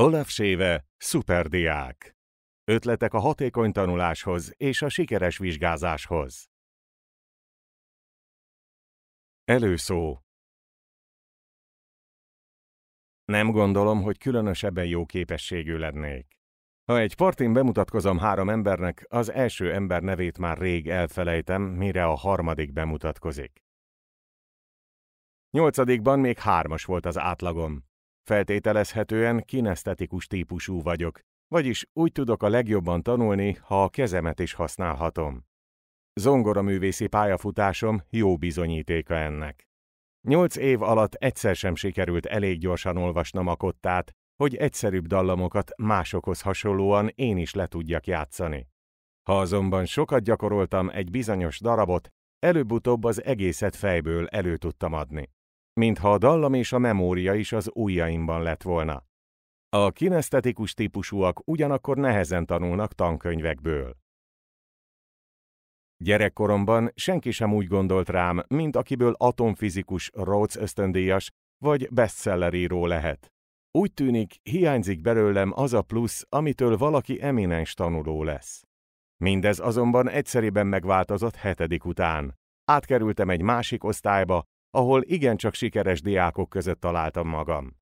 Olaf Séve, szuperdiák! Ötletek a hatékony tanuláshoz és a sikeres vizsgázáshoz. Előszó Nem gondolom, hogy különösebben jó képességű lennék. Ha egy partin bemutatkozom három embernek, az első ember nevét már rég elfelejtem, mire a harmadik bemutatkozik. Nyolcadikban még hármas volt az átlagom, Feltételezhetően kinesztetikus típusú vagyok, vagyis úgy tudok a legjobban tanulni, ha a kezemet is használhatom. művészi pályafutásom jó bizonyítéka ennek. Nyolc év alatt egyszer sem sikerült elég gyorsan olvasnom a kottát, hogy egyszerűbb dallamokat másokhoz hasonlóan én is le tudjak játszani. Ha azonban sokat gyakoroltam egy bizonyos darabot, előbb-utóbb az egészet fejből elő tudtam adni mintha a dallam és a memória is az ujjaimban lett volna. A kinesztetikus típusúak ugyanakkor nehezen tanulnak tankönyvekből. Gyerekkoromban senki sem úgy gondolt rám, mint akiből atomfizikus Rhodes ösztöndíjas vagy bestselleríró lehet. Úgy tűnik, hiányzik belőlem az a plusz, amitől valaki eminens tanuló lesz. Mindez azonban egyszerében megváltozott hetedik után. Átkerültem egy másik osztályba, ahol igencsak sikeres diákok között találtam magam.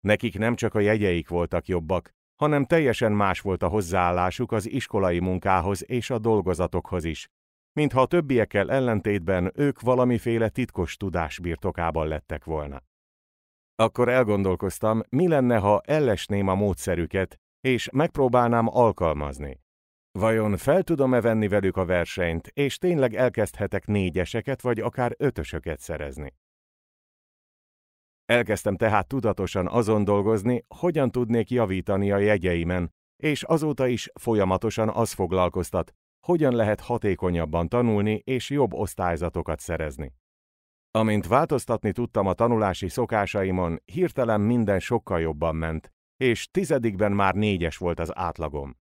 Nekik nem csak a jegyeik voltak jobbak, hanem teljesen más volt a hozzáállásuk az iskolai munkához és a dolgozatokhoz is, mintha a többiekkel ellentétben ők valamiféle titkos tudás birtokában lettek volna. Akkor elgondolkoztam, mi lenne, ha ellesném a módszerüket, és megpróbálnám alkalmazni. Vajon fel tudom-e venni velük a versenyt, és tényleg elkezdhetek négyeseket vagy akár ötösöket szerezni? Elkezdtem tehát tudatosan azon dolgozni, hogyan tudnék javítani a jegyeimen, és azóta is folyamatosan az foglalkoztat, hogyan lehet hatékonyabban tanulni és jobb osztályzatokat szerezni. Amint változtatni tudtam a tanulási szokásaimon, hirtelen minden sokkal jobban ment, és tizedikben már négyes volt az átlagom.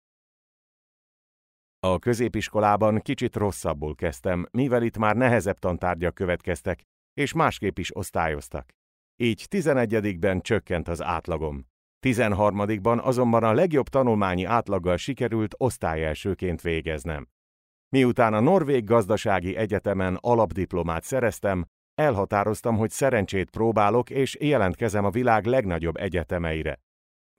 A középiskolában kicsit rosszabbul kezdtem, mivel itt már nehezebb tantárgyak következtek, és másképp is osztályoztak. Így 11 csökkent az átlagom. 13 azonban a legjobb tanulmányi átlaggal sikerült osztályelsőként végeznem. Miután a Norvég Gazdasági Egyetemen alapdiplomát szereztem, elhatároztam, hogy szerencsét próbálok és jelentkezem a világ legnagyobb egyetemeire.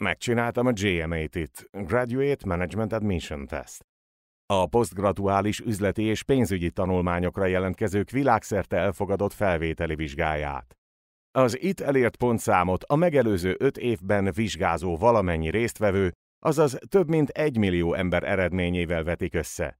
Megcsináltam a GMA-t itt, Graduate Management Admission Test. A posztgraduális üzleti és pénzügyi tanulmányokra jelentkezők világszerte elfogadott felvételi vizsgáját. Az itt elért pontszámot a megelőző öt évben vizsgázó valamennyi résztvevő, azaz több mint egy millió ember eredményével vetik össze.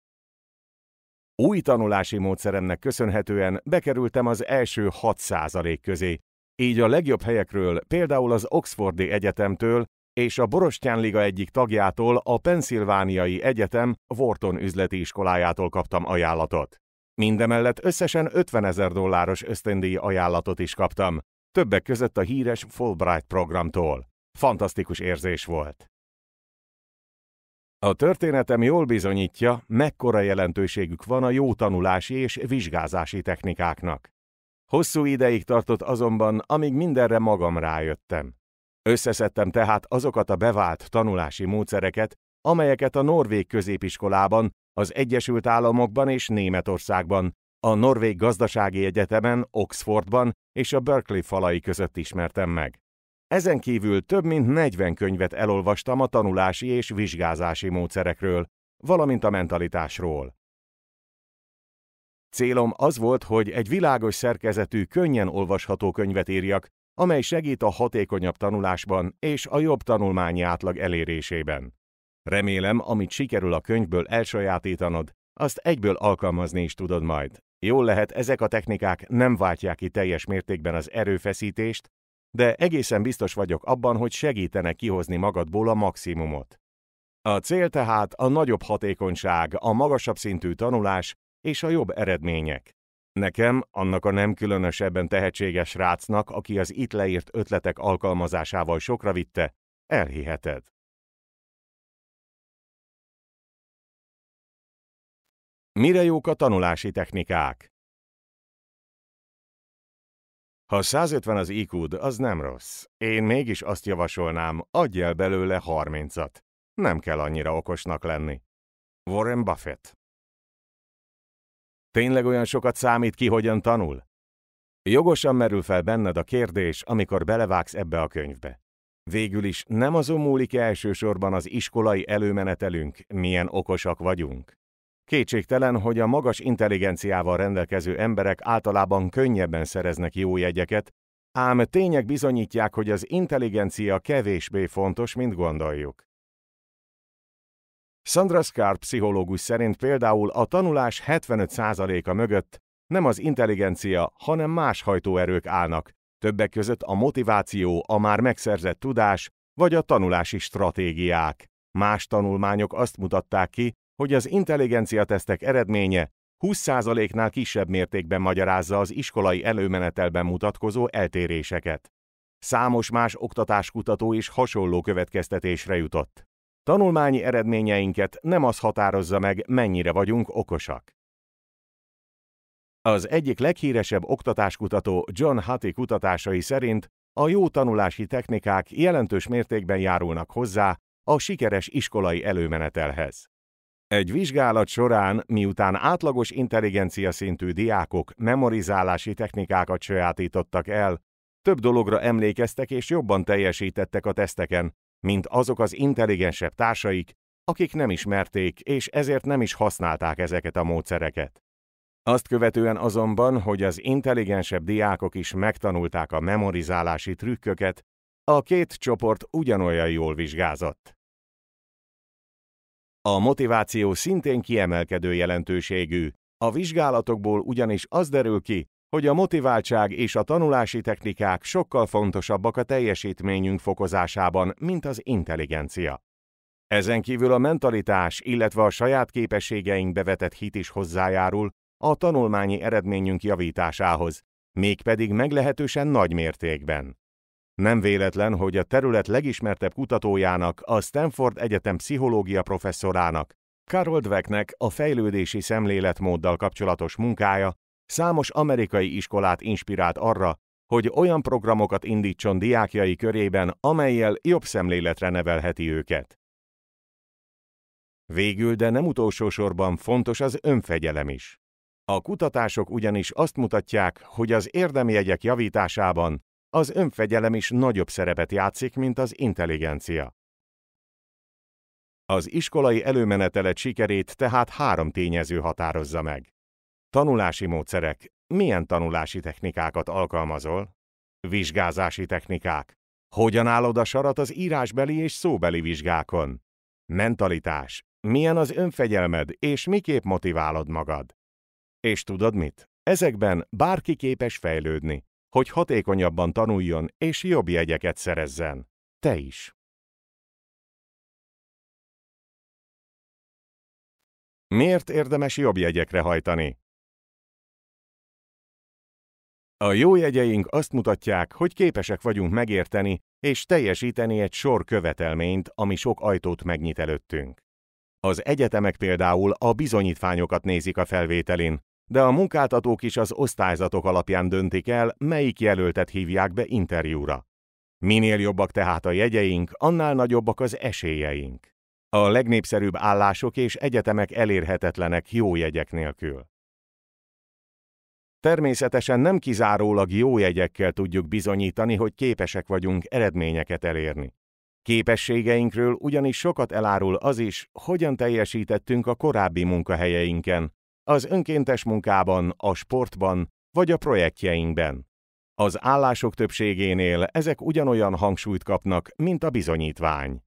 Új tanulási módszeremnek köszönhetően bekerültem az első 6% közé, így a legjobb helyekről, például az Oxfordi Egyetemtől és a Borostyán Liga egyik tagjától, a Pennsylvániai Egyetem Wharton üzleti iskolájától kaptam ajánlatot. Mindemellett összesen 50 ezer dolláros ösztöndíj ajánlatot is kaptam, többek között a híres Fulbright programtól. Fantasztikus érzés volt. A történetem jól bizonyítja, mekkora jelentőségük van a jó tanulási és vizsgázási technikáknak. Hosszú ideig tartott azonban, amíg mindenre magam rájöttem. Összeszedtem tehát azokat a bevált tanulási módszereket, amelyeket a norvég középiskolában, az Egyesült Államokban és Németországban, a Norvég Gazdasági Egyetemen, Oxfordban és a Berkeley falai között ismertem meg. Ezen kívül több mint 40 könyvet elolvastam a tanulási és vizsgázási módszerekről, valamint a mentalitásról. Célom az volt, hogy egy világos szerkezetű, könnyen olvasható könyvet írjak, amely segít a hatékonyabb tanulásban és a jobb tanulmányi átlag elérésében. Remélem, amit sikerül a könyvből elsajátítanod, azt egyből alkalmazni is tudod majd. Jól lehet, ezek a technikák nem váltják ki teljes mértékben az erőfeszítést, de egészen biztos vagyok abban, hogy segítenek kihozni magadból a maximumot. A cél tehát a nagyobb hatékonyság, a magasabb szintű tanulás és a jobb eredmények. Nekem, annak a nem különösebben tehetséges rácnak, aki az itt leírt ötletek alkalmazásával sokra vitte, elhiheted. Mire jók a tanulási technikák? Ha 150 az iq az nem rossz. Én mégis azt javasolnám, adj el belőle 30-at. Nem kell annyira okosnak lenni. Warren Buffett Tényleg olyan sokat számít ki, hogyan tanul? Jogosan merül fel benned a kérdés, amikor belevágsz ebbe a könyvbe. Végül is nem azon múlik elsősorban az iskolai előmenetelünk, milyen okosak vagyunk. Kétségtelen, hogy a magas intelligenciával rendelkező emberek általában könnyebben szereznek jó jegyeket, ám tények bizonyítják, hogy az intelligencia kevésbé fontos, mint gondoljuk. Sandra Scar pszichológus szerint például a tanulás 75%-a mögött nem az intelligencia, hanem más hajtóerők állnak, többek között a motiváció, a már megszerzett tudás vagy a tanulási stratégiák. Más tanulmányok azt mutatták ki, hogy az intelligencia tesztek eredménye 20%-nál kisebb mértékben magyarázza az iskolai előmenetelben mutatkozó eltéréseket. Számos más oktatáskutató is hasonló következtetésre jutott. Tanulmányi eredményeinket nem az határozza meg, mennyire vagyunk okosak. Az egyik leghíresebb oktatáskutató John Hattie kutatásai szerint a jó tanulási technikák jelentős mértékben járulnak hozzá a sikeres iskolai előmenetelhez. Egy vizsgálat során, miután átlagos intelligencia szintű diákok memorizálási technikákat sajátítottak el, több dologra emlékeztek és jobban teljesítettek a teszteken, mint azok az intelligensebb társaik, akik nem ismerték és ezért nem is használták ezeket a módszereket. Azt követően azonban, hogy az intelligensebb diákok is megtanulták a memorizálási trükköket, a két csoport ugyanolyan jól vizsgázott. A motiváció szintén kiemelkedő jelentőségű, a vizsgálatokból ugyanis az derül ki, hogy a motiváltság és a tanulási technikák sokkal fontosabbak a teljesítményünk fokozásában, mint az intelligencia. Ezen kívül a mentalitás, illetve a saját képességeink bevetett hit is hozzájárul a tanulmányi eredményünk javításához, mégpedig meglehetősen nagy mértékben. Nem véletlen, hogy a terület legismertebb kutatójának, a Stanford Egyetem pszichológia professzorának, Carol Dwecknek a fejlődési szemléletmóddal kapcsolatos munkája számos amerikai iskolát inspirált arra, hogy olyan programokat indítson diákjai körében, amelyel jobb szemléletre nevelheti őket. Végül, de nem utolsó sorban fontos az önfegyelem is. A kutatások ugyanis azt mutatják, hogy az érdemjegyek javításában az önfegyelem is nagyobb szerepet játszik, mint az intelligencia. Az iskolai előmenetelet sikerét tehát három tényező határozza meg. Tanulási módszerek. Milyen tanulási technikákat alkalmazol? Vizsgázási technikák. Hogyan állod a sarat az írásbeli és szóbeli vizsgákon? Mentalitás. Milyen az önfegyelmed, és miképp motiválod magad? És tudod mit? Ezekben bárki képes fejlődni, hogy hatékonyabban tanuljon és jobb jegyeket szerezzen. Te is. Miért érdemes jobb jegyekre hajtani? A jó jegyeink azt mutatják, hogy képesek vagyunk megérteni és teljesíteni egy sor követelményt, ami sok ajtót megnyit előttünk. Az egyetemek például a bizonyítványokat nézik a felvételin, de a munkáltatók is az osztályzatok alapján döntik el, melyik jelöltet hívják be interjúra. Minél jobbak tehát a jegyeink, annál nagyobbak az esélyeink. A legnépszerűbb állások és egyetemek elérhetetlenek jó jegyek nélkül. Természetesen nem kizárólag jó jegyekkel tudjuk bizonyítani, hogy képesek vagyunk eredményeket elérni. Képességeinkről ugyanis sokat elárul az is, hogyan teljesítettünk a korábbi munkahelyeinken, az önkéntes munkában, a sportban vagy a projektjeinkben. Az állások többségénél ezek ugyanolyan hangsúlyt kapnak, mint a bizonyítvány.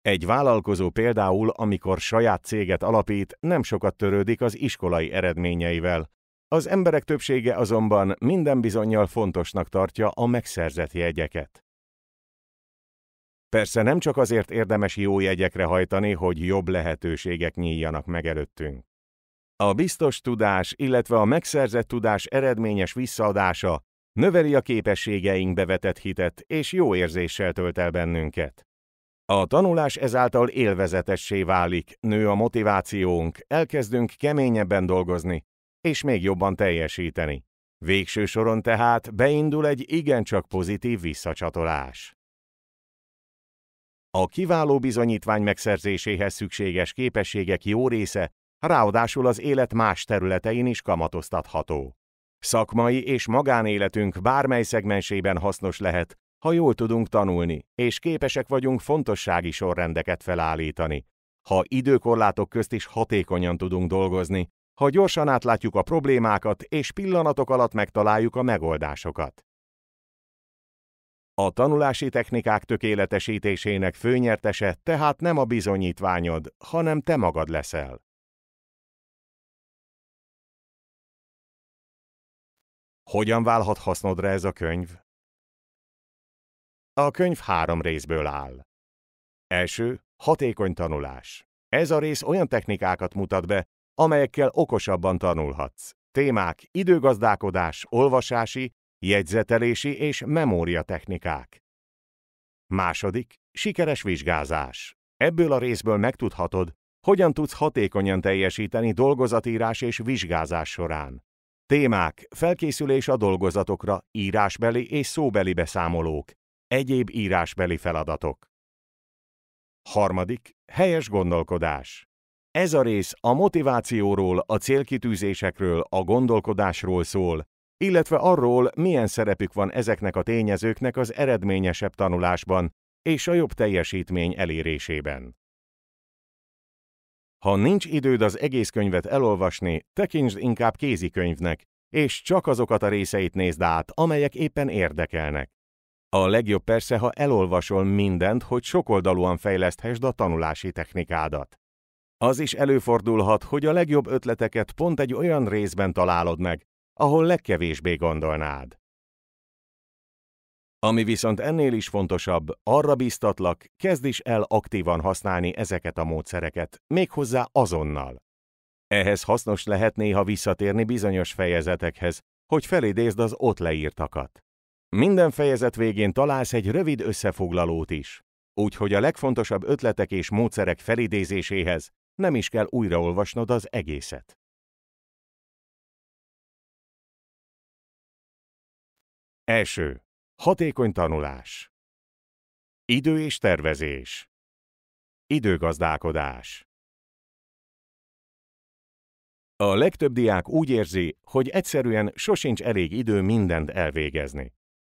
Egy vállalkozó például, amikor saját céget alapít, nem sokat törődik az iskolai eredményeivel, az emberek többsége azonban minden bizonyal fontosnak tartja a megszerzett jegyeket. Persze nem csak azért érdemes jó jegyekre hajtani, hogy jobb lehetőségek nyíljanak meg előttünk. A biztos tudás, illetve a megszerzett tudás eredményes visszaadása növeli a képességeink bevetett hitet és jó érzéssel tölt el bennünket. A tanulás ezáltal élvezetessé válik, nő a motivációnk, elkezdünk keményebben dolgozni, és még jobban teljesíteni. Végső soron tehát beindul egy igencsak pozitív visszacsatolás. A kiváló bizonyítvány megszerzéséhez szükséges képességek jó része ráadásul az élet más területein is kamatoztatható. Szakmai és magánéletünk bármely szegmensében hasznos lehet, ha jól tudunk tanulni, és képesek vagyunk fontossági sorrendeket felállítani. Ha időkorlátok közt is hatékonyan tudunk dolgozni, ha gyorsan átlátjuk a problémákat és pillanatok alatt megtaláljuk a megoldásokat. A tanulási technikák tökéletesítésének főnyertese tehát nem a bizonyítványod, hanem te magad leszel. Hogyan válhat hasznodra ez a könyv? A könyv három részből áll. Első, hatékony tanulás. Ez a rész olyan technikákat mutat be, amelyekkel okosabban tanulhatsz. Témák időgazdálkodás, olvasási, jegyzetelési és memóriatechnikák. Második, sikeres vizsgázás. Ebből a részből megtudhatod, hogyan tudsz hatékonyan teljesíteni dolgozatírás és vizsgázás során. Témák, felkészülés a dolgozatokra, írásbeli és szóbeli beszámolók, egyéb írásbeli feladatok. Harmadik, helyes gondolkodás. Ez a rész a motivációról, a célkitűzésekről, a gondolkodásról szól, illetve arról, milyen szerepük van ezeknek a tényezőknek az eredményesebb tanulásban és a jobb teljesítmény elérésében. Ha nincs időd az egész könyvet elolvasni, tekintsd inkább kézikönyvnek, és csak azokat a részeit nézd át, amelyek éppen érdekelnek. A legjobb persze, ha elolvasol mindent, hogy sokoldalúan fejleszthesd a tanulási technikádat. Az is előfordulhat, hogy a legjobb ötleteket pont egy olyan részben találod meg, ahol legkevésbé gondolnád. Ami viszont ennél is fontosabb, arra biztatlak, kezd is el aktívan használni ezeket a módszereket, méghozzá azonnal. Ehhez hasznos lehet néha visszatérni bizonyos fejezetekhez, hogy felidézd az ott leírtakat. Minden fejezet végén találsz egy rövid összefoglalót is, úgyhogy a legfontosabb ötletek és módszerek felidézéséhez nem is kell újraolvasnod az egészet. Első. Hatékony tanulás. Idő és tervezés. Időgazdálkodás. A legtöbb diák úgy érzi, hogy egyszerűen sosincs elég idő mindent elvégezni.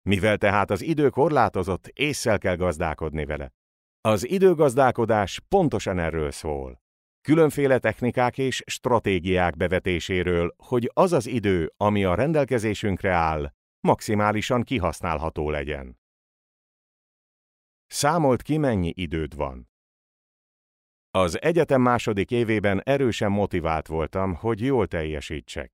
Mivel tehát az idő korlátozott, észsel kell gazdálkodni vele. Az időgazdálkodás pontosan erről szól különféle technikák és stratégiák bevetéséről, hogy az az idő, ami a rendelkezésünkre áll, maximálisan kihasználható legyen. Számolt ki, mennyi időd van. Az egyetem második évében erősen motivált voltam, hogy jól teljesítsek.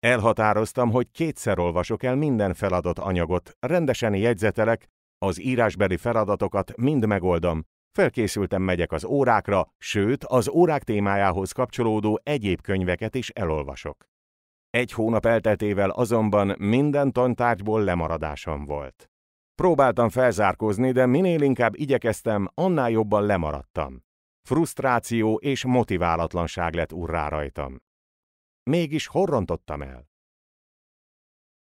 Elhatároztam, hogy kétszer olvasok el minden feladat anyagot, rendesen jegyzetelek, az írásbeli feladatokat mind megoldom, Felkészültem megyek az órákra, sőt, az órák témájához kapcsolódó egyéb könyveket is elolvasok. Egy hónap elteltével azonban minden tantárgyból lemaradásom volt. Próbáltam felzárkózni, de minél inkább igyekeztem, annál jobban lemaradtam. Frusztráció és motiválatlanság lett urrá rajtam. Mégis horrontottam el.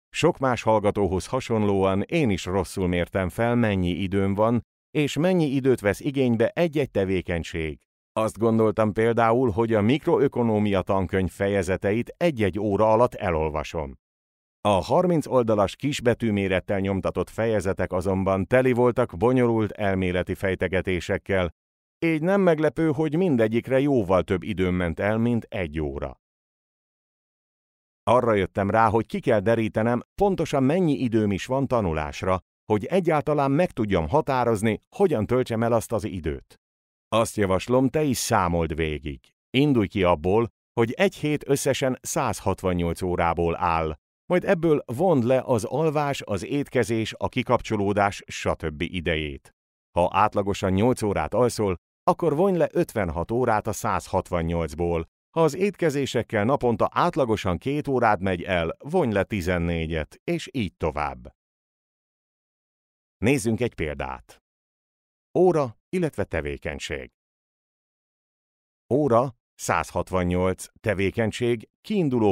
Sok más hallgatóhoz hasonlóan én is rosszul mértem fel, mennyi időm van, és mennyi időt vesz igénybe egy-egy tevékenység. Azt gondoltam például, hogy a mikroökonómia tankönyv fejezeteit egy-egy óra alatt elolvasom. A 30 oldalas kisbetűmérettel nyomtatott fejezetek azonban teli voltak bonyolult elméleti fejtegetésekkel, így nem meglepő, hogy mindegyikre jóval több időm ment el, mint egy óra. Arra jöttem rá, hogy ki kell derítenem, pontosan mennyi időm is van tanulásra, hogy egyáltalán meg tudjam határozni, hogyan töltsem el azt az időt. Azt javaslom, te is számold végig. Indulj ki abból, hogy egy hét összesen 168 órából áll, majd ebből vond le az alvás, az étkezés, a kikapcsolódás, stb. idejét. Ha átlagosan 8 órát alszol, akkor vonj le 56 órát a 168-ból. Ha az étkezésekkel naponta átlagosan 2 órát megy el, vonj le 14-et, és így tovább. Nézzünk egy példát. Óra, illetve tevékenység. Óra 168, tevékenység,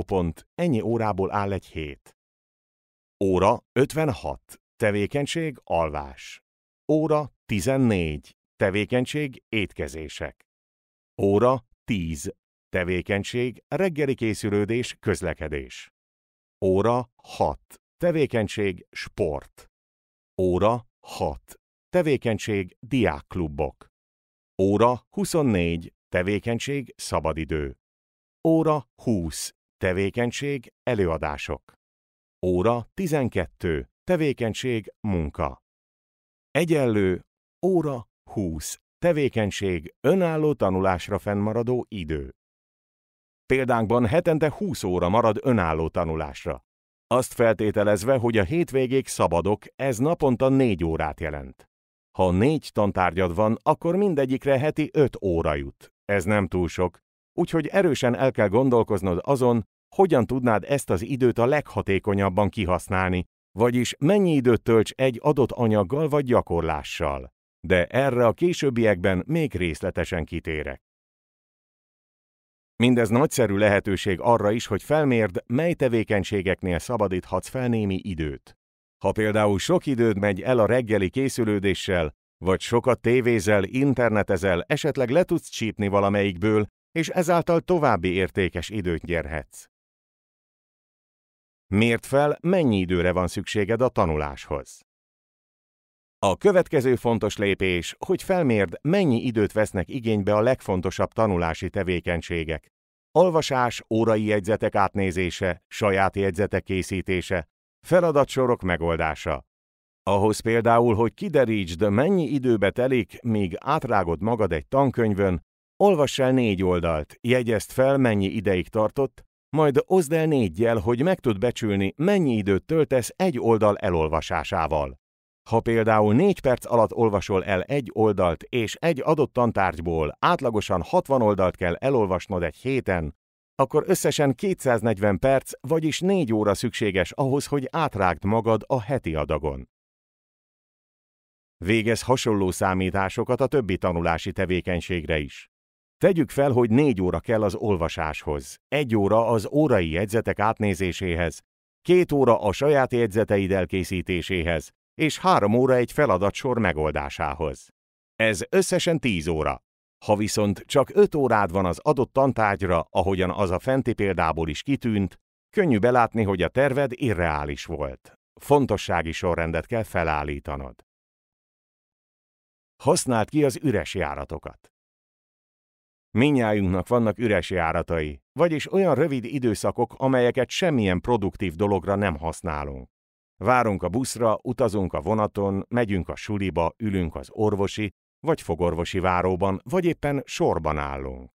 pont, ennyi órából áll egy hét. Óra 56, tevékenység, alvás. Óra 14, tevékenység, étkezések. Óra 10, tevékenység, reggeli készülődés, közlekedés. Óra 6, tevékenység, sport. Óra 6. Tevékenység diákklubok. Óra 24. Tevékenység szabadidő. Óra 20. Tevékenység előadások. Óra 12. Tevékenység munka. Egyenlő óra 20. Tevékenység önálló tanulásra fennmaradó idő. Példánkban hetente 20 óra marad önálló tanulásra. Azt feltételezve, hogy a hétvégék szabadok, ez naponta négy órát jelent. Ha négy tantárgyad van, akkor mindegyikre heti öt óra jut. Ez nem túl sok, úgyhogy erősen el kell gondolkoznod azon, hogyan tudnád ezt az időt a leghatékonyabban kihasználni, vagyis mennyi időt tölts egy adott anyaggal vagy gyakorlással. De erre a későbbiekben még részletesen kitérek. Mindez nagyszerű lehetőség arra is, hogy felmérd, mely tevékenységeknél szabadíthatsz fel némi időt. Ha például sok időd megy el a reggeli készülődéssel, vagy sokat tévézel, internetezel, esetleg le tudsz csípni valamelyikből, és ezáltal további értékes időt nyerhetsz. Mért fel, mennyi időre van szükséged a tanuláshoz. A következő fontos lépés, hogy felmérd, mennyi időt vesznek igénybe a legfontosabb tanulási tevékenységek. olvasás, órai jegyzetek átnézése, saját jegyzetek készítése, feladatsorok megoldása. Ahhoz például, hogy kiderítsd, mennyi időbe telik, míg átrágod magad egy tankönyvön, olvass el négy oldalt, jegyezd fel, mennyi ideig tartott, majd oszd el négyjel, hogy meg tud becsülni, mennyi időt töltesz egy oldal elolvasásával. Ha például 4 perc alatt olvasol el egy oldalt, és egy adott tantárgyból átlagosan 60 oldalt kell elolvasnod egy héten, akkor összesen 240 perc, vagyis 4 óra szükséges ahhoz, hogy átrágd magad a heti adagon. Végez hasonló számításokat a többi tanulási tevékenységre is. Tegyük fel, hogy 4 óra kell az olvasáshoz, 1 óra az órai jegyzetek átnézéséhez, 2 óra a saját jegyzeteid elkészítéséhez, és három óra egy feladatsor megoldásához. Ez összesen tíz óra. Ha viszont csak öt órád van az adott tantárgyra, ahogyan az a fenti példából is kitűnt, könnyű belátni, hogy a terved irreális volt. Fontossági sorrendet kell felállítanod. Használd ki az üres járatokat. Minnyájunknak vannak üres járatai, vagyis olyan rövid időszakok, amelyeket semmilyen produktív dologra nem használunk. Várunk a buszra, utazunk a vonaton, megyünk a suliba, ülünk az orvosi, vagy fogorvosi váróban, vagy éppen sorban állunk.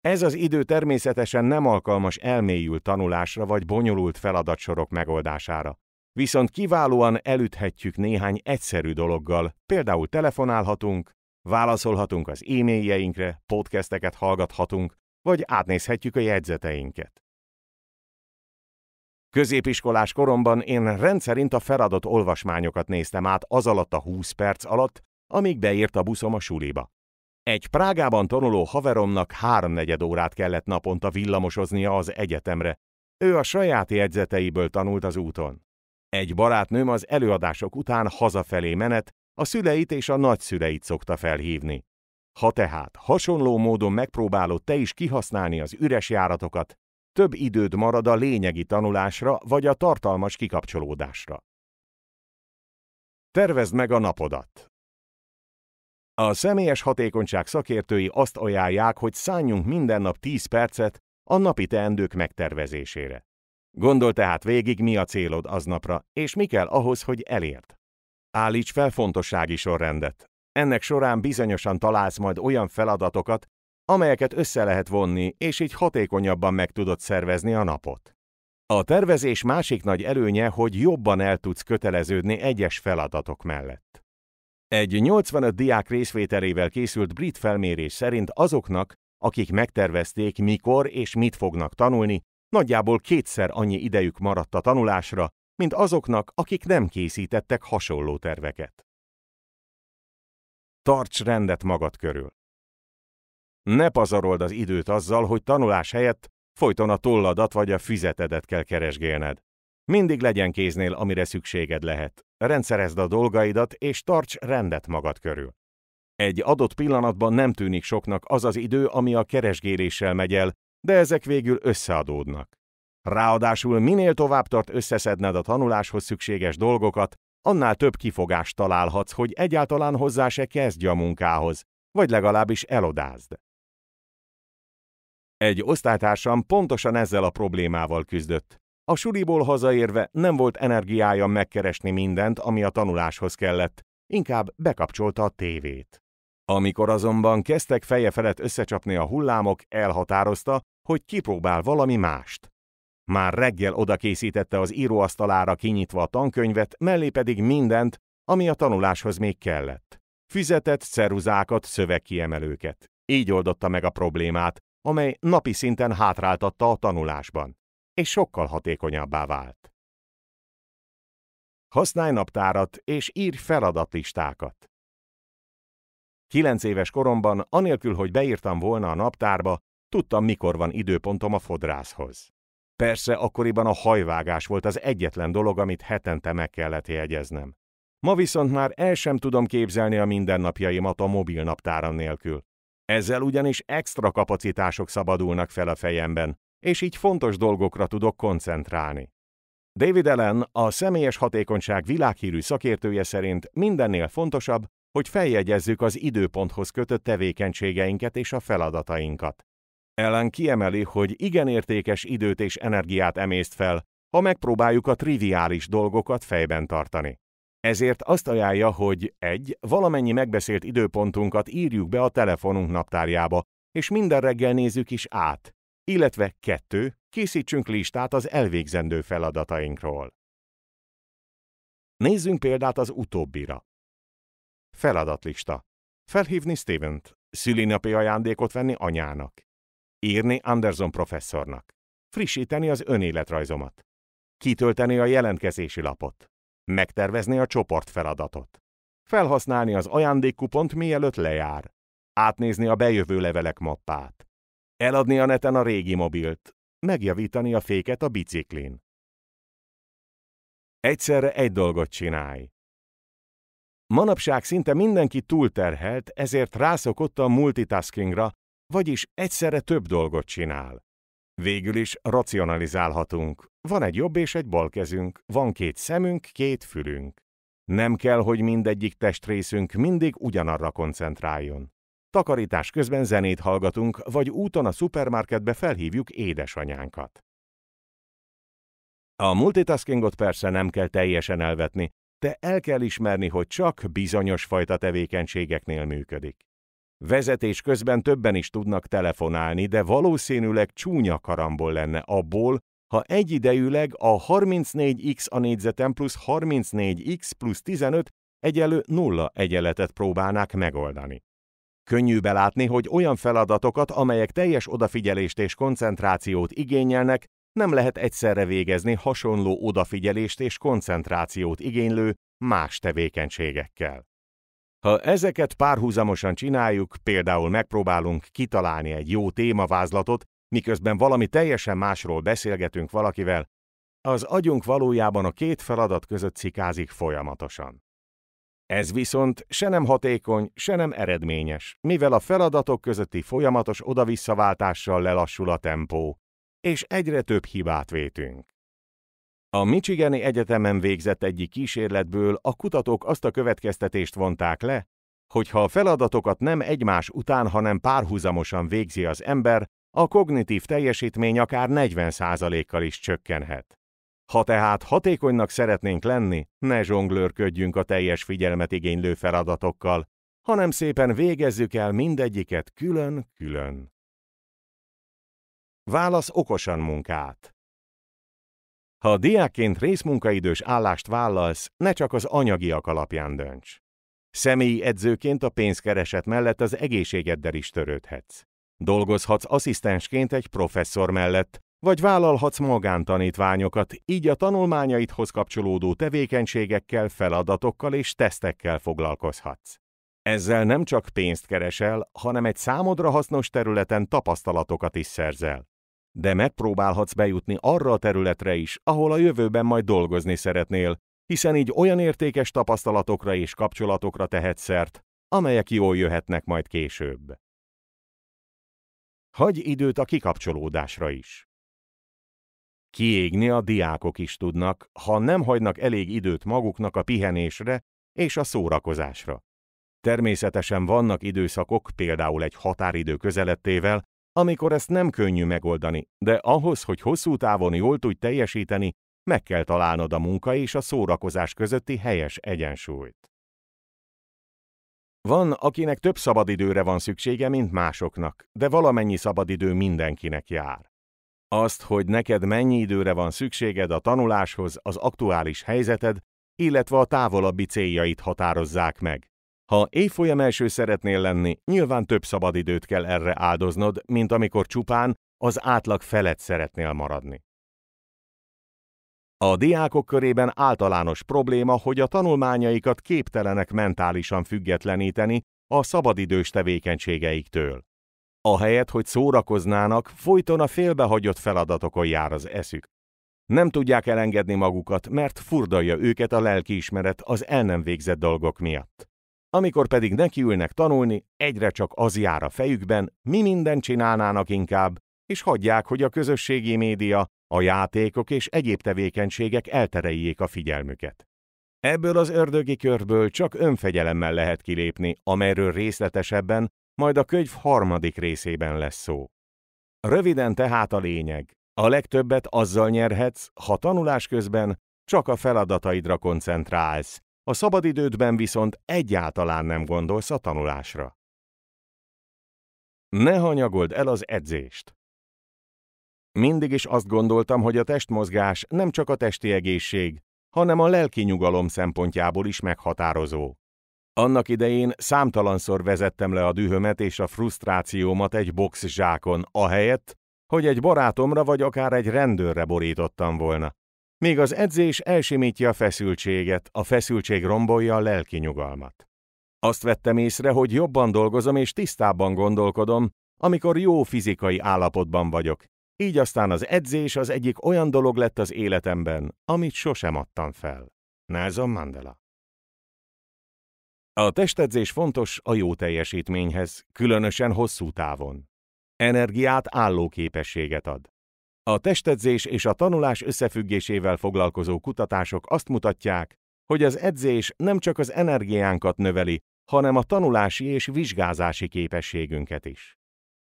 Ez az idő természetesen nem alkalmas elmélyült tanulásra vagy bonyolult feladatsorok megoldására, viszont kiválóan elüthetjük néhány egyszerű dologgal, például telefonálhatunk, válaszolhatunk az e-mailjeinkre, podcasteket hallgathatunk, vagy átnézhetjük a jegyzeteinket. Középiskolás koromban én rendszerint a feladott olvasmányokat néztem át az alatt a 20 perc alatt, amíg beért a buszom a suliba. Egy Prágában tanuló haveromnak háromnegyed órát kellett naponta villamosoznia az egyetemre. Ő a saját jegyzeteiből tanult az úton. Egy barátnőm az előadások után hazafelé menet a szüleit és a nagyszüleit szokta felhívni. Ha tehát hasonló módon megpróbálod te is kihasználni az üres járatokat, több időd marad a lényegi tanulásra vagy a tartalmas kikapcsolódásra. Tervezd meg a napodat. A személyes hatékonyság szakértői azt ajánlják, hogy szálljunk minden nap 10 percet a napi teendők megtervezésére. Gondol tehát végig, mi a célod aznapra, és mi kell ahhoz, hogy elért. Állíts fel fontossági sorrendet. Ennek során bizonyosan találsz majd olyan feladatokat, amelyeket össze lehet vonni, és így hatékonyabban meg tudod szervezni a napot. A tervezés másik nagy előnye, hogy jobban el tudsz köteleződni egyes feladatok mellett. Egy 85 diák részvételével készült brit felmérés szerint azoknak, akik megtervezték, mikor és mit fognak tanulni, nagyjából kétszer annyi idejük maradt a tanulásra, mint azoknak, akik nem készítettek hasonló terveket. Tarts rendet magad körül. Ne pazarold az időt azzal, hogy tanulás helyett folyton a tolladat vagy a füzetedet kell keresgélned. Mindig legyen kéznél, amire szükséged lehet. Rendszerezd a dolgaidat, és tarts rendet magad körül. Egy adott pillanatban nem tűnik soknak az az idő, ami a keresgéléssel megy el, de ezek végül összeadódnak. Ráadásul minél tovább tart összeszedned a tanuláshoz szükséges dolgokat, annál több kifogást találhatsz, hogy egyáltalán hozzá se kezdj a munkához, vagy legalábbis elodázd. Egy osztálytársam pontosan ezzel a problémával küzdött. A suliból hazaérve nem volt energiája megkeresni mindent, ami a tanuláshoz kellett, inkább bekapcsolta a tévét. Amikor azonban kezdtek feje felett összecsapni a hullámok, elhatározta, hogy kipróbál valami mást. Már reggel odakészítette az íróasztalára kinyitva a tankönyvet, mellé pedig mindent, ami a tanuláshoz még kellett. Füzetet, ceruzákat, szövegkiemelőket. Így oldotta meg a problémát, amely napi szinten hátráltatta a tanulásban, és sokkal hatékonyabbá vált. Használj naptárat és írj feladatlistákat. Kilenc éves koromban, anélkül, hogy beírtam volna a naptárba, tudtam, mikor van időpontom a fodrászhoz. Persze akkoriban a hajvágás volt az egyetlen dolog, amit hetente meg kellett jegyeznem. Ma viszont már el sem tudom képzelni a mindennapjaimat a mobil naptáram nélkül. Ezzel ugyanis extra kapacitások szabadulnak fel a fejemben, és így fontos dolgokra tudok koncentrálni. David Allen, a személyes hatékonyság világhírű szakértője szerint mindennél fontosabb, hogy feljegyezzük az időponthoz kötött tevékenységeinket és a feladatainkat. Ellen kiemeli, hogy igen értékes időt és energiát emészt fel, ha megpróbáljuk a triviális dolgokat fejben tartani. Ezért azt ajánlja, hogy egy Valamennyi megbeszélt időpontunkat írjuk be a telefonunk naptárjába, és minden reggel nézzük is át. Illetve kettő Készítsünk listát az elvégzendő feladatainkról. Nézzünk példát az utóbbira. Feladatlista. Felhívni Stevent, szülinapi ajándékot venni anyának. Írni Anderson professzornak. Frissíteni az önéletrajzomat. Kitölteni a jelentkezési lapot megtervezni a csoport feladatot, felhasználni az ajándékkupont mielőtt lejár, átnézni a bejövő levelek mappát, eladni a neten a régi mobilt, megjavítani a féket a biciklin. Egyszerre egy dolgot csinálj. Manapság szinte mindenki túlterhelt, ezért rászokott a multitaskingra, vagyis egyszerre több dolgot csinál. Végül is racionalizálhatunk. Van egy jobb és egy bal kezünk, van két szemünk, két fülünk. Nem kell, hogy mindegyik testrészünk mindig ugyanarra koncentráljon. Takarítás közben zenét hallgatunk, vagy úton a szupermarketbe felhívjuk édesanyánkat. A multitaskingot persze nem kell teljesen elvetni, de el kell ismerni, hogy csak bizonyos fajta tevékenységeknél működik. Vezetés közben többen is tudnak telefonálni, de valószínűleg csúnya karamból lenne abból, ha egyidejűleg a 34x a négyzeten plusz 34x plusz 15 egyelő nulla egyenletet próbálnák megoldani. Könnyű belátni, hogy olyan feladatokat, amelyek teljes odafigyelést és koncentrációt igényelnek, nem lehet egyszerre végezni hasonló odafigyelést és koncentrációt igénylő más tevékenységekkel. Ha ezeket párhuzamosan csináljuk, például megpróbálunk kitalálni egy jó témavázlatot, miközben valami teljesen másról beszélgetünk valakivel, az agyunk valójában a két feladat között cikázik folyamatosan. Ez viszont se nem hatékony, se nem eredményes, mivel a feladatok közötti folyamatos oda-visszaváltással lelassul a tempó, és egyre több hibát vétünk. A Michigani Egyetemen végzett egyik kísérletből a kutatók azt a következtetést vonták le, hogy ha a feladatokat nem egymás után, hanem párhuzamosan végzi az ember, a kognitív teljesítmény akár 40%-kal is csökkenhet. Ha tehát hatékonynak szeretnénk lenni, ne zsonglőrködjünk a teljes figyelmet igénylő feladatokkal, hanem szépen végezzük el mindegyiket külön-külön. Válasz okosan munkát. Ha diákként részmunkaidős állást vállalsz, ne csak az anyagiak alapján dönts. Személyi edzőként a pénzkereset mellett az egészségeddel is törődhetsz. Dolgozhatsz asszisztensként egy professzor mellett, vagy vállalhatsz magántanítványokat, így a tanulmányaidhoz kapcsolódó tevékenységekkel, feladatokkal és tesztekkel foglalkozhatsz. Ezzel nem csak pénzt keresel, hanem egy számodra hasznos területen tapasztalatokat is szerzel de megpróbálhatsz bejutni arra a területre is, ahol a jövőben majd dolgozni szeretnél, hiszen így olyan értékes tapasztalatokra és kapcsolatokra tehetsz szert, amelyek jól jöhetnek majd később. Hagy időt a kikapcsolódásra is. Kiégni a diákok is tudnak, ha nem hagynak elég időt maguknak a pihenésre és a szórakozásra. Természetesen vannak időszakok, például egy határidő közelettével, amikor ezt nem könnyű megoldani, de ahhoz, hogy hosszú távon jól tudj teljesíteni, meg kell találnod a munka és a szórakozás közötti helyes egyensúlyt. Van, akinek több szabadidőre van szüksége, mint másoknak, de valamennyi szabadidő mindenkinek jár. Azt, hogy neked mennyi időre van szükséged a tanuláshoz, az aktuális helyzeted, illetve a távolabbi céljait határozzák meg. Ha évfolyam első szeretnél lenni, nyilván több szabadidőt kell erre áldoznod, mint amikor csupán az átlag felett szeretnél maradni. A diákok körében általános probléma, hogy a tanulmányaikat képtelenek mentálisan függetleníteni a szabadidős tevékenységeiktől. Ahelyett, hogy szórakoznának, folyton a félbehagyott feladatokon jár az eszük. Nem tudják elengedni magukat, mert furdalja őket a lelkiismeret az el nem végzett dolgok miatt amikor pedig nekiülnek tanulni, egyre csak az jár a fejükben, mi mindent csinálnának inkább, és hagyják, hogy a közösségi média, a játékok és egyéb tevékenységek eltereljék a figyelmüket. Ebből az ördögi körből csak önfegyelemmel lehet kilépni, amelyről részletesebben, majd a könyv harmadik részében lesz szó. Röviden tehát a lényeg. A legtöbbet azzal nyerhetsz, ha tanulás közben csak a feladataidra koncentrálsz, a szabadidődben viszont egyáltalán nem gondolsz a tanulásra. Ne hanyagold el az edzést. Mindig is azt gondoltam, hogy a testmozgás nem csak a testi egészség, hanem a lelki nyugalom szempontjából is meghatározó. Annak idején számtalanszor vezettem le a dühömet és a frusztrációmat egy boxzsákon, ahelyett, hogy egy barátomra vagy akár egy rendőrre borítottam volna. Még az edzés elsimítja a feszültséget, a feszültség rombolja a lelki nyugalmat. Azt vettem észre, hogy jobban dolgozom és tisztábban gondolkodom, amikor jó fizikai állapotban vagyok. Így aztán az edzés az egyik olyan dolog lett az életemben, amit sosem adtam fel. Nelson Mandela A testedzés fontos a jó teljesítményhez, különösen hosszú távon. Energiát állóképességet ad. A testedzés és a tanulás összefüggésével foglalkozó kutatások azt mutatják, hogy az edzés nem csak az energiánkat növeli, hanem a tanulási és vizsgázási képességünket is.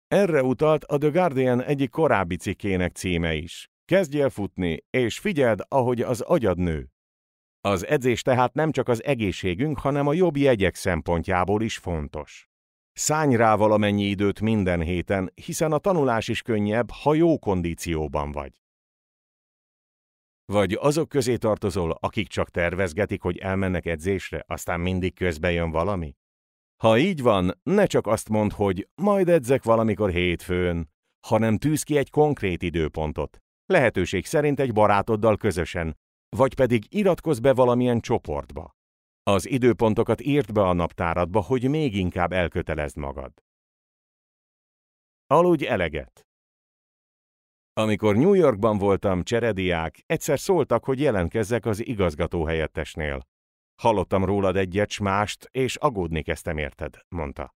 Erre utalt a The Guardian egyik korábbi cikkének címe is. Kezdj el futni, és figyeld, ahogy az agyad nő. Az edzés tehát nem csak az egészségünk, hanem a jobb jegyek szempontjából is fontos. Szállj rá valamennyi időt minden héten, hiszen a tanulás is könnyebb, ha jó kondícióban vagy. Vagy azok közé tartozol, akik csak tervezgetik, hogy elmennek edzésre, aztán mindig közbe jön valami? Ha így van, ne csak azt mondd, hogy majd edzek valamikor hétfőn, hanem tűz ki egy konkrét időpontot. Lehetőség szerint egy barátoddal közösen, vagy pedig iratkozz be valamilyen csoportba. Az időpontokat írd be a naptáradba, hogy még inkább elkötelezd magad. Aludj eleget. Amikor New Yorkban voltam cserediák, egyszer szóltak, hogy jelentkezzek az igazgató helyettesnél. Hallottam rólad egyet s mást, és agódni kezdtem érted, mondta.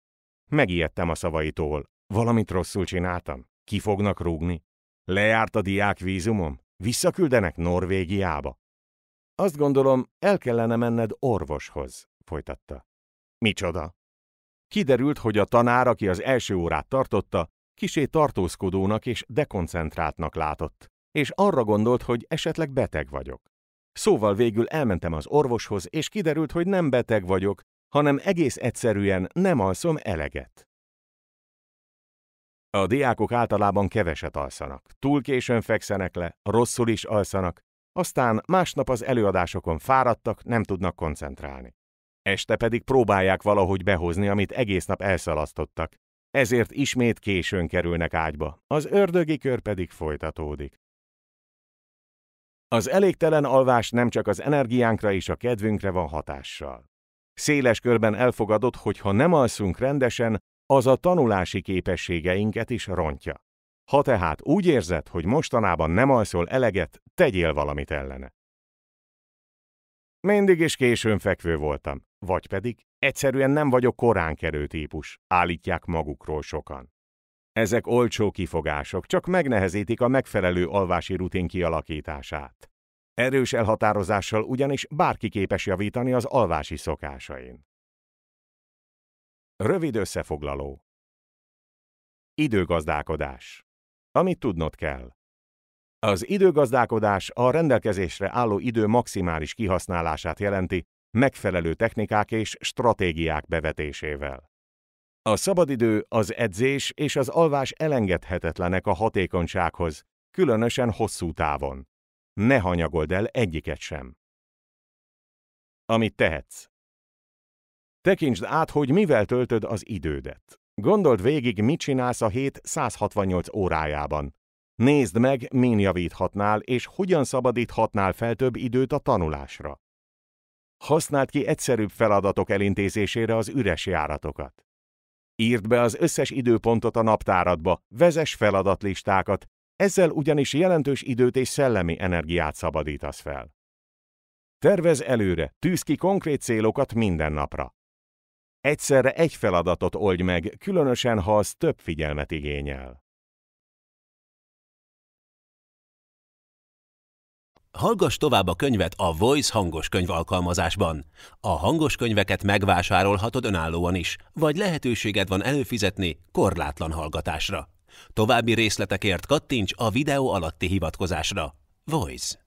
Megijedtem a szavaitól. Valamit rosszul csináltam? Ki fognak rúgni? Lejárt a diák vízumom? Visszaküldenek Norvégiába? Azt gondolom, el kellene menned orvoshoz, folytatta. Micsoda? Kiderült, hogy a tanár, aki az első órát tartotta, kisé tartózkodónak és dekoncentráltnak látott, és arra gondolt, hogy esetleg beteg vagyok. Szóval végül elmentem az orvoshoz, és kiderült, hogy nem beteg vagyok, hanem egész egyszerűen nem alszom eleget. A diákok általában keveset alszanak, túl későn fekszenek le, rosszul is alszanak, aztán másnap az előadásokon fáradtak, nem tudnak koncentrálni. Este pedig próbálják valahogy behozni, amit egész nap elszalasztottak. Ezért ismét későn kerülnek ágyba, az ördögi kör pedig folytatódik. Az elégtelen alvás nem csak az energiánkra és a kedvünkre van hatással. Széles körben elfogadott, hogy ha nem alszunk rendesen, az a tanulási képességeinket is rontja. Ha tehát úgy érzed, hogy mostanában nem alszol eleget, tegyél valamit ellene. Mindig is későn fekvő voltam, vagy pedig egyszerűen nem vagyok korán kerő típus, állítják magukról sokan. Ezek olcsó kifogások, csak megnehezítik a megfelelő alvási rutin kialakítását. Erős elhatározással ugyanis bárki képes javítani az alvási szokásain. Rövid összefoglaló Időgazdálkodás amit tudnod kell. Az időgazdálkodás a rendelkezésre álló idő maximális kihasználását jelenti, megfelelő technikák és stratégiák bevetésével. A szabadidő, az edzés és az alvás elengedhetetlenek a hatékonysághoz, különösen hosszú távon. Ne hanyagold el egyiket sem. Amit tehetsz. Tekintsd át, hogy mivel töltöd az idődet. Gondold végig, mit csinálsz a hét 168 órájában. Nézd meg, min javíthatnál, és hogyan szabadíthatnál fel több időt a tanulásra. Használd ki egyszerűbb feladatok elintézésére az üres járatokat. Írd be az összes időpontot a naptáradba, vezes feladatlistákat, ezzel ugyanis jelentős időt és szellemi energiát szabadítasz fel. Tervez előre, tűz ki konkrét célokat minden napra. Egyszerre egy feladatot oldj meg, különösen ha az több figyelmet igényel. Hallgass tovább a könyvet a Voice hangos könyv alkalmazásban. A hangos könyveket megvásárolhatod önállóan is, vagy lehetőséged van előfizetni korlátlan hallgatásra. További részletekért kattints a videó alatti hivatkozásra. Voice.